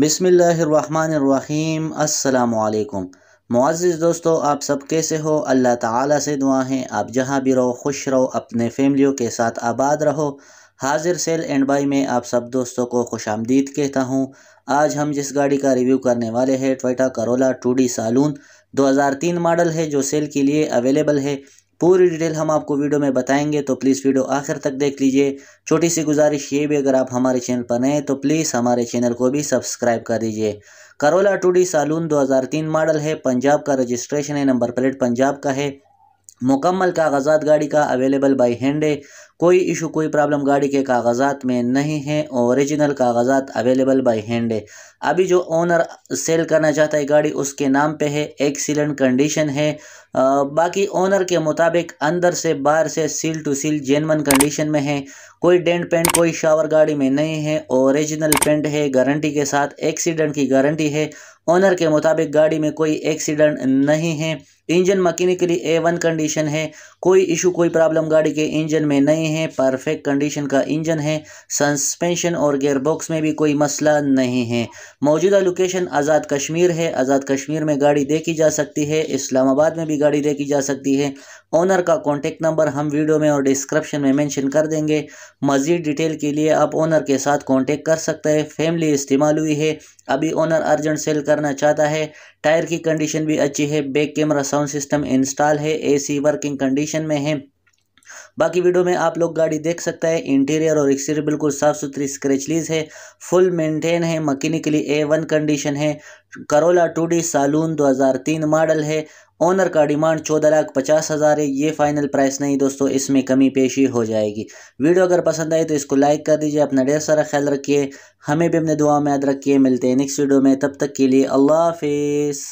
बिसमीम् अल्लाम मुआज़ दोस्तों आप सब कैसे हो अल्लाह ताला से दुआ हैं आप जहाँ भी रहो खुश रहो अपने फैमिलियों के साथ आबाद रहो हाजिर सेल एंड बाई में आप सब दोस्तों को खुश आमदीद कहता हूँ आज हम जिस गाड़ी का रिव्यू करने वाले हैं Toyota Corolla two D saloon 2003 model है जो सेल के लिए अवेलेबल है पूरी डिटेल हम आपको वीडियो में बताएंगे तो प्लीज़ वीडियो आखिर तक देख लीजिए छोटी सी गुजारिश ये भी अगर आप हमारे चैनल पर नए तो प्लीज़ हमारे चैनल को भी सब्सक्राइब कर दीजिए करोला डी सालून 2003 मॉडल है पंजाब का रजिस्ट्रेशन है नंबर प्लेट पंजाब का है मुकम्मल कागजात गाड़ी का अवेलेबल बाई हैंड है कोई इशू कोई प्रॉब्लम गाड़ी के कागजात में नहीं है ओरिजिनल कागजात अवेलेबल बाई हैंड है अभी जो ओनर सेल करना चाहता है गाड़ी उसके नाम पे है एक्सीलेंट कंडीशन है बाकी ओनर के मुताबिक अंदर से बाहर से seal to seal genuine condition में है कोई डेंट पेंट कोई शावर गाड़ी में नहीं है ओरिजिनल पेंट है गारंटी के साथ एक्सीडेंट की गारंटी है ओनर के मुताबिक गाड़ी में कोई एक्सीडेंट नहीं है engine mechanically A one condition है कोई इशू कोई प्रॉब्लम गाड़ी के इंजन में नहीं है परफेक्ट कंडीशन का इंजन है सस्पेंशन और गेयर बॉक्स में भी कोई मसला नहीं है मौजूदा लोकेशन आज़ाद कश्मीर है आज़ाद कश्मीर में गाड़ी देखी जा सकती है इस्लामाबाद में भी गाड़ी देखी जा सकती है ओनर का कॉन्टेक्ट नंबर हम वीडियो में और डिस्क्रिप्शन में मैंशन कर देंगे मज़ीद डिटेल के लिए आप ओनर के साथ कॉन्टेक्ट कर सकते हैं फैमिली इस्तेमाल हुई है अभी ओनर अर्जेंट सेल करना चाहता है टायर की कंडीशन भी अच्छी है back camera sound system install है एसी वर्किंग कंडीशन में है बाकी वीडियो में आप लोग गाड़ी देख सकता है इंटीरियर और एक्सटीरियर बिल्कुल साफ़ सुथरी स्क्रेचलीज है फुल मेंटेन है मकैनिकली ए वन कंडीशन है Corolla two D saloon 2003 model है ओनर का डिमांड चौदह लाख पचास हज़ार है ये फाइनल प्राइस नहीं दोस्तों इसमें कमी पेशी हो जाएगी वीडियो अगर पसंद आए तो इसको लाइक कर दीजिए अपना ढेर सारा ख्याल रखिए हमें भी अपने दुआ में याद रखिए मिलते हैं नेक्स्ट वीडियो में तब तक के लिए अल्लाह हाफिज़